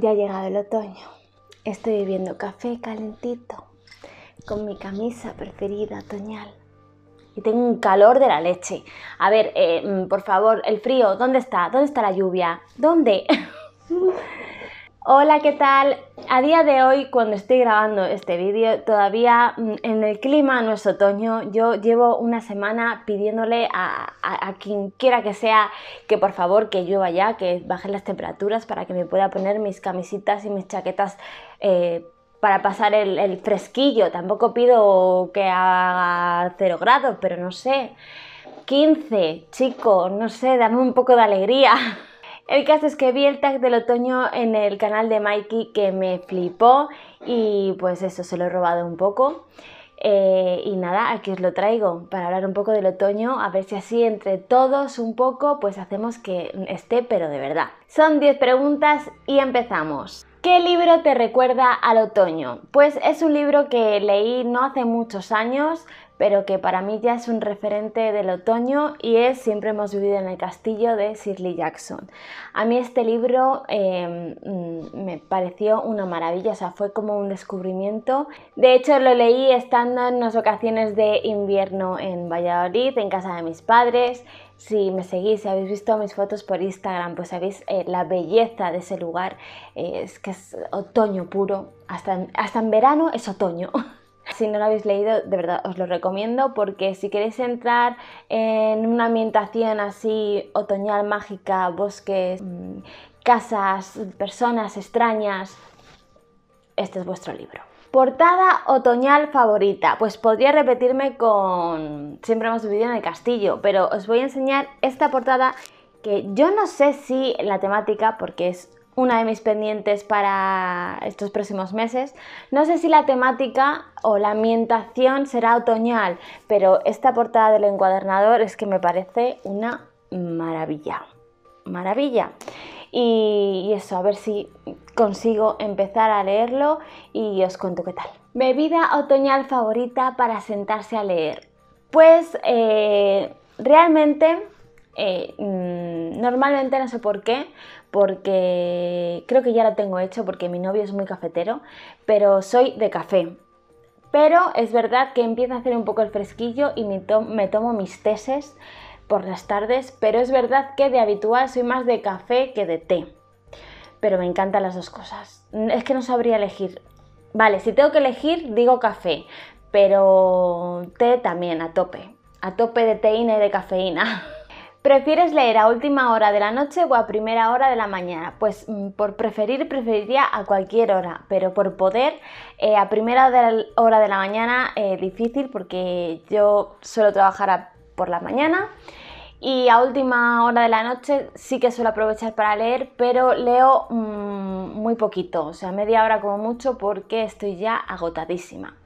Ya ha llegado el otoño. Estoy bebiendo café calentito con mi camisa preferida otoñal. Y tengo un calor de la leche. A ver, eh, mm, por favor, el frío, ¿dónde está? ¿Dónde está la lluvia? ¿Dónde? Hola, ¿qué tal? A día de hoy, cuando estoy grabando este vídeo, todavía mm, en el clima no es otoño. Yo llevo una semana pidiéndole a, quien quiera que sea que por favor que llueva ya, que bajen las temperaturas para que me pueda poner mis camisitas y mis chaquetas eh, para pasar el, fresquillo. Tampoco pido que haga cero grados, pero no sé. 15, chico, no sé, dame un poco de alegría. El caso es que vi el tag del otoño en el canal de Mikey que me flipó y pues eso, se lo he robado un poco. Eh, y nada, aquí os lo traigo para hablar un poco del otoño, a ver si así entre todos un poco pues hacemos que esté, pero de verdad. Son 10 preguntas y empezamos. ¿Qué libro te recuerda al otoño? Pues es un libro que leí no hace muchos años, pero que para mí ya es un referente del otoño y es Siempre hemos vivido en el castillo de Shirley Jackson. A mí este libro em, mm, me pareció una maravilla, o sea, fue como un descubrimiento. De hecho, lo leí estando en unas ocasiones de invierno en Valladolid, en casa de mis padres. Si me seguís, si habéis visto mis fotos por Instagram, pues sabéis eh, la belleza de ese lugar. Eh, es que es otoño puro. Hasta hasta en verano es otoño. Si no lo habéis leído, de verdad os lo recomiendo porque si queréis entrar en una ambientación así otoñal, mágica, bosques, mm, casas, personas extrañas, este es vuestro libro. Portada otoñal favorita. Pues podría repetirme con... Siempre hemos vivido en el castillo, pero os voy a enseñar esta portada que yo no sé si la temática, porque es una de mis pendientes para estos próximos meses. No sé si la temática o la ambientación será otoñal, pero esta portada del encuadernador es que me parece una maravilla. Maravilla. Y, eso, a ver si consigo empezar a leerlo y os cuento qué tal. Bebida otoñal favorita para sentarse a leer. Pues eh, realmente, eh, mm, normalmente no sé por qué, porque creo que ya la tengo hecho porque mi novio es muy cafetero, pero soy de café. Pero es verdad que empieza a hacer un poco el fresquillo y me, tomo mis tesis por las tardes, pero es verdad que de habitual soy más de café que de té. Pero me encantan las dos cosas. Es que no sabría elegir. Vale, si tengo que elegir, digo café, pero té también, a tope. A tope de teína y de cafeína. ¿Prefieres leer a última hora de la noche o a primera hora de la mañana? Pues mm, por preferir, preferiría a cualquier hora, pero por poder, eh, a primera hora de la mañana es eh, difícil porque yo suelo trabajar por la mañana y a última hora de la noche sí que suelo aprovechar para leer, pero leo mm, muy poquito, o sea, media hora como mucho porque estoy ya agotadísima.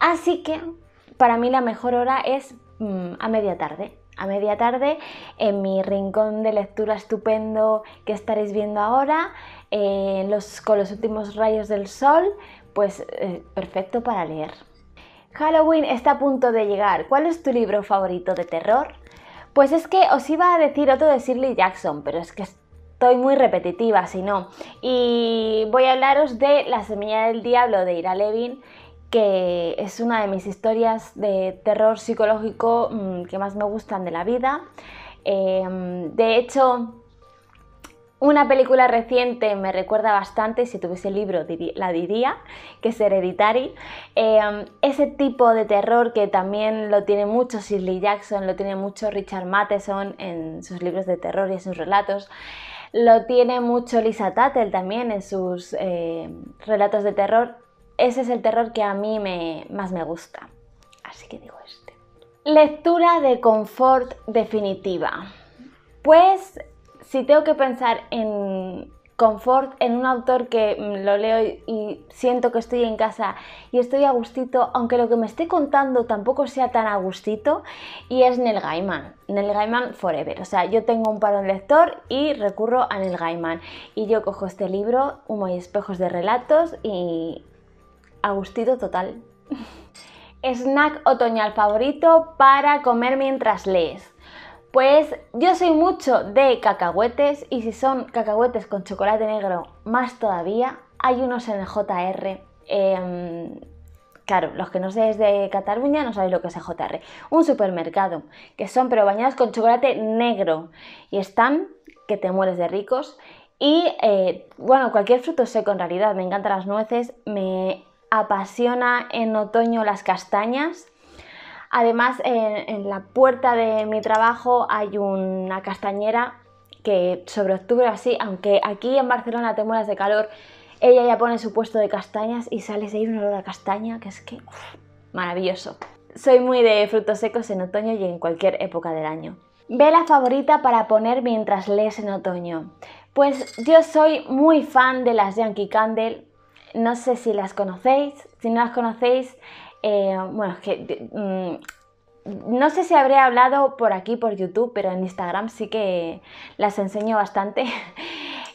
Así que para mí la mejor hora es mm, a media tarde a media tarde en mi rincón de lectura estupendo que estaréis viendo ahora, eh, con los últimos rayos del sol, pues eh, perfecto para leer. Halloween está a punto de llegar. ¿Cuál es tu libro favorito de terror? Pues es que os iba a decir otro de Shirley Jackson, pero es que estoy muy repetitiva, si no. Y voy a hablaros de La semilla del diablo de Ira Levin que es una de mis historias de terror psicológico mm, que más me gustan de la vida. Em, de hecho, una película reciente me recuerda bastante, si tuviese el libro la diría, que es Hereditary. Em, ese tipo de terror que también lo tiene mucho Shirley Jackson, lo tiene mucho Richard Matheson en sus libros de terror y en sus relatos. Lo tiene mucho Lisa Tattle también en sus eh, relatos de terror ese es el terror que a mí me, más me gusta. Así que digo este. Lectura de confort definitiva. Pues si tengo que pensar en confort, en un autor que lo leo y siento que estoy en casa y estoy a gustito, aunque lo que me esté contando tampoco sea tan a gustito, y es Neil Gaiman. Neil Gaiman Forever. O sea, yo tengo un parón lector y recurro a Neil Gaiman. Y yo cojo este libro, Humo y Espejos de Relatos, y gustito total. Snack otoñal favorito para comer mientras lees. Pues yo soy mucho de cacahuetes y si son cacahuetes con chocolate negro, más todavía. Hay unos en el JR. Em, claro, los que no seáis de Cataluña no sabéis lo que es el JR. Un supermercado, que son pero bañados con chocolate negro. Y están que te mueres de ricos. Y eh, bueno, cualquier fruto seco en realidad. Me encantan las nueces. Me apasiona en otoño las castañas. Además, en, la puerta de mi trabajo hay una castañera que sobre octubre así, aunque aquí en Barcelona te mueras de calor, ella ya pone su puesto de castañas y sales ahí un olor a castaña que es que maravilloso. Soy muy de frutos secos en otoño y en cualquier época del año. Vela favorita para poner mientras lees en otoño. Pues yo soy muy fan de las Yankee Candle, no sé si las conocéis, si no las conocéis, eh, bueno, es que mm, no sé si habré hablado por aquí, por YouTube, pero en Instagram sí que las enseño bastante.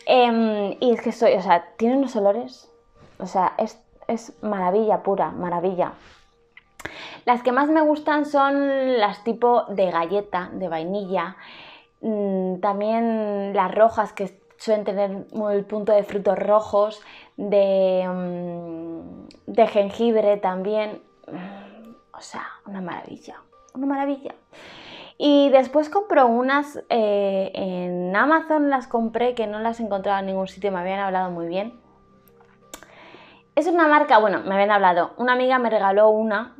Em, y es que soy, o sea, tiene unos olores, o sea, es, es maravilla pura, maravilla. Las que más me gustan son las tipo de galleta, de vainilla, mm, también las rojas que suelen tener el punto de frutos rojos, Mm, de, jengibre también. O sea, una maravilla, una maravilla. Y después compró unas eh, en Amazon, las compré que no las encontraba en ningún sitio, me habían hablado muy bien. Es una marca, bueno, me habían hablado. Una amiga me regaló una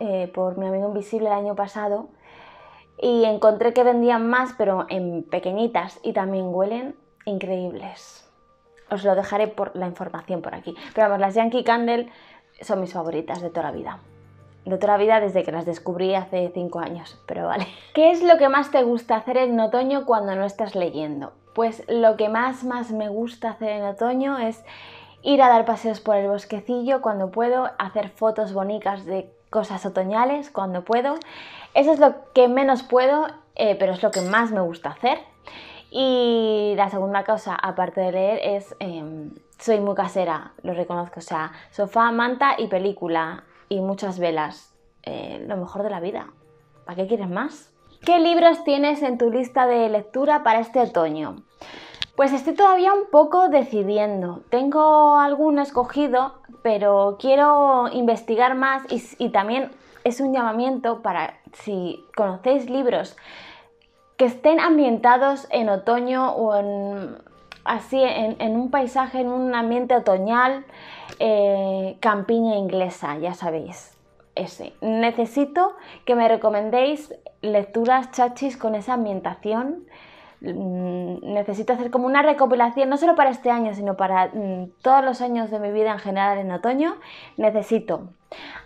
eh, por mi amigo invisible el año pasado y encontré que vendían más, pero en pequeñitas y también huelen increíbles os lo dejaré por la información por aquí. Pero vamos, las Yankee Candle son mis favoritas de toda la vida. De toda la vida desde que las descubrí hace 5 años, pero vale. ¿Qué es lo que más te gusta hacer en otoño cuando no estás leyendo? Pues lo que más, más me gusta hacer en otoño es ir a dar paseos por el bosquecillo cuando puedo, hacer fotos bonitas de cosas otoñales cuando puedo. Eso es lo que menos puedo, eh, pero es lo que más me gusta hacer. Y la segunda cosa, aparte de leer, es em, soy muy casera, lo reconozco. O sea, sofá, manta y película y muchas velas. Eh, lo mejor de la vida. ¿Para qué quieres más? ¿Qué libros tienes en tu lista de lectura para este otoño? Pues estoy todavía un poco decidiendo. Tengo alguno escogido, pero quiero investigar más y también es un llamamiento para si conocéis libros que estén ambientados en otoño o en, así en, un paisaje, en un ambiente otoñal, eh, campiña inglesa, ya sabéis. Ese. Necesito que me recomendéis lecturas chachis con esa ambientación Mm, necesito hacer como una recopilación, no solo para este año, sino para mm, todos los años de mi vida en general en otoño, necesito.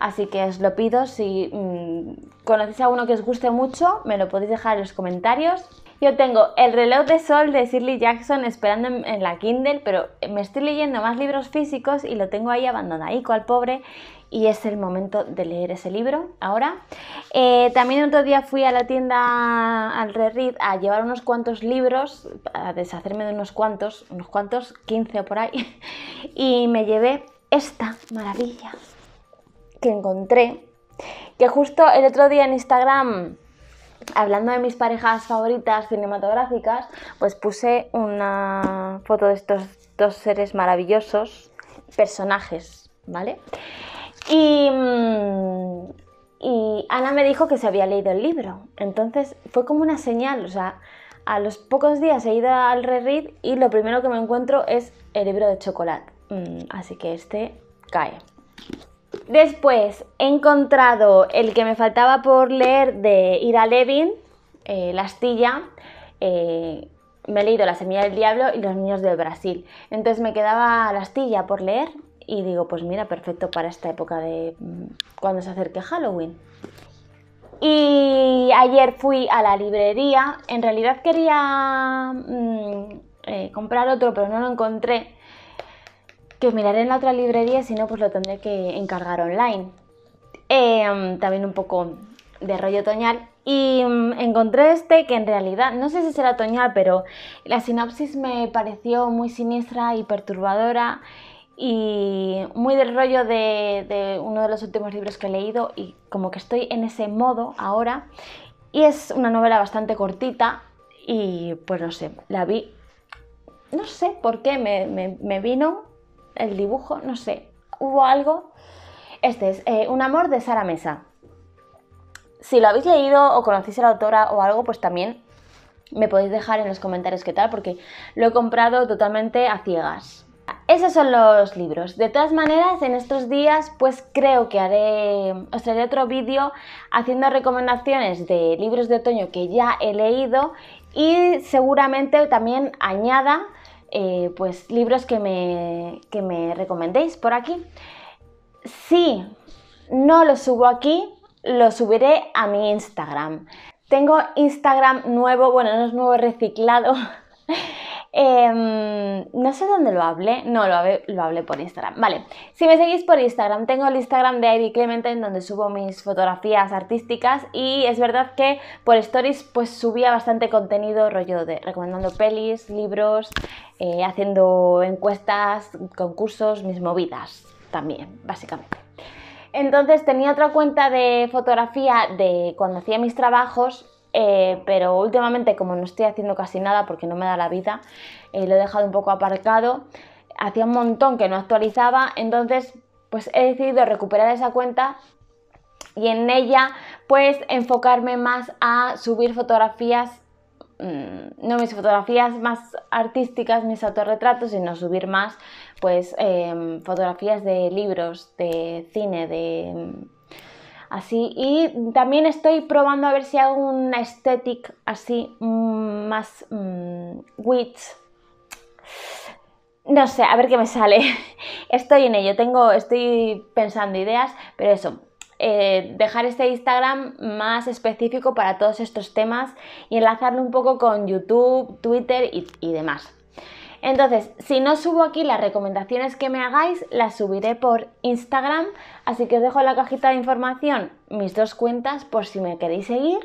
Así que os lo pido, si mm, conocéis a uno que os guste mucho, me lo podéis dejar en los comentarios yo tengo El reloj de sol de Shirley Jackson esperando en, la Kindle, pero me estoy leyendo más libros físicos y lo tengo ahí abandonadico al pobre. Y es el momento de leer ese libro ahora. Eh, también otro día fui a la tienda al a llevar unos cuantos libros, a deshacerme de unos cuantos, unos cuantos, 15 o por ahí. Y me llevé esta maravilla que encontré, que justo el otro día en Instagram hablando de mis parejas favoritas cinematográficas, pues puse una foto de estos dos seres maravillosos, personajes, ¿vale? Mm, y, Ana me dijo que se había leído el libro. Entonces fue como una señal, o sea, a los pocos días he ido al re-read y lo primero que me encuentro es el libro de chocolate. Mm, así que este cae. Después he encontrado el que me faltaba por leer de Ira Levin, Lastilla. Eh, la astilla. Eh, me he leído La semilla del diablo y Los niños del Brasil. Entonces me quedaba La astilla por leer y digo, pues mira, perfecto para esta época de mm, cuando se acerque Halloween. Y ayer fui a la librería, en realidad quería mm, eh, comprar otro, pero no lo encontré que miraré en la otra librería, si no, pues lo tendré que encargar online. Em, también un poco de rollo otoñal. Y em, encontré este que en realidad, no sé si será otoñal, pero la sinopsis me pareció muy siniestra y perturbadora y muy del rollo de, uno de los últimos libros que he leído y como que estoy en ese modo ahora. Y es una novela bastante cortita y pues no sé, la vi, no sé por qué me vino el dibujo, no sé, hubo algo. Este es eh, Un amor de Sara Mesa. Si lo habéis leído o conocéis a la autora o algo, pues también me podéis dejar en los comentarios qué tal, porque lo he comprado totalmente a ciegas. Esos son los libros. De todas maneras, en estos días, pues creo que haré, os haré otro vídeo haciendo recomendaciones de libros de otoño que ya he leído y seguramente también añada eh, pues libros que me, que me recomendéis por aquí. Si no los subo aquí, los subiré a mi Instagram. Tengo Instagram nuevo, bueno, no es nuevo reciclado. Em, no sé dónde lo hablé, no, lo hablé, lo hablé por Instagram. Vale, si me seguís por Instagram, tengo el Instagram de Ivy Clemente en donde subo mis fotografías artísticas y es verdad que por Stories pues subía bastante contenido, rollo de recomendando pelis, libros, eh, haciendo encuestas, concursos, mis movidas también, básicamente. Entonces tenía otra cuenta de fotografía de cuando hacía mis trabajos eh, pero últimamente como no estoy haciendo casi nada porque no me da la vida, eh, lo he dejado un poco aparcado, hacía un montón que no actualizaba, entonces pues he decidido recuperar esa cuenta y en ella pues enfocarme más a subir fotografías mm, no mis fotografías más artísticas, mis autorretratos, sino subir más pues em, fotografías de libros, de cine, de así. Y también estoy probando a ver si hago una estética así mm, más mm, witch. No sé, a ver qué me sale. Estoy en ello, tengo, estoy pensando ideas, pero eso, eh, dejar este Instagram más específico para todos estos temas y enlazarlo un poco con YouTube, Twitter y demás. Entonces, si no subo aquí las recomendaciones que me hagáis, las subiré por Instagram, así que os dejo en la cajita de información mis dos cuentas por si me queréis seguir.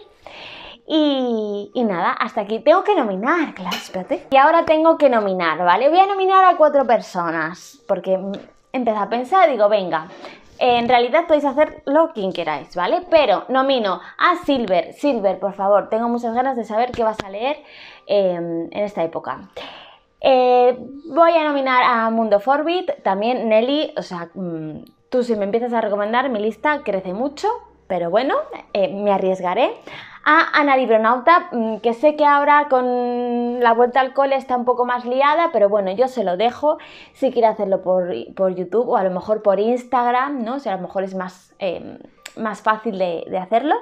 Y, nada, hasta aquí. Tengo que nominar, claro, espérate. Y ahora tengo que nominar, ¿vale? Voy a nominar a cuatro personas, porque empecé a pensar, digo, venga, en realidad podéis lo que queráis, ¿vale? Pero nomino a Silver. Silver, por favor, tengo muchas ganas de saber qué vas a leer eh, en esta época. Eh, voy a nominar a Mundo Forbit, también Nelly, o sea, mm, tú si me empiezas a recomendar, mi lista crece mucho, pero bueno, eh, me arriesgaré. A Ana Libronauta, mm, que sé que ahora con la vuelta al cole está un poco más liada, pero bueno, yo se lo dejo. Si quiere hacerlo por, YouTube o a lo mejor por Instagram, ¿no? O a lo mejor es más, eh, más fácil de hacerlo.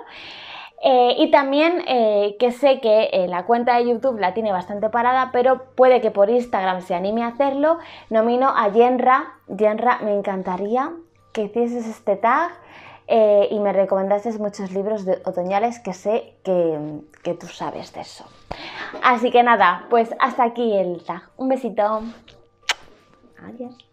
Eh, y también eh, que sé que eh, la cuenta de YouTube la tiene bastante parada, pero puede que por Instagram se anime a hacerlo. Nomino a Yenra. Yenra, me encantaría que hicieses este tag y me recomendases muchos libros de otoñales que sé que, que tú sabes de eso. Así que nada, pues hasta aquí el tag. Un besito. Adiós.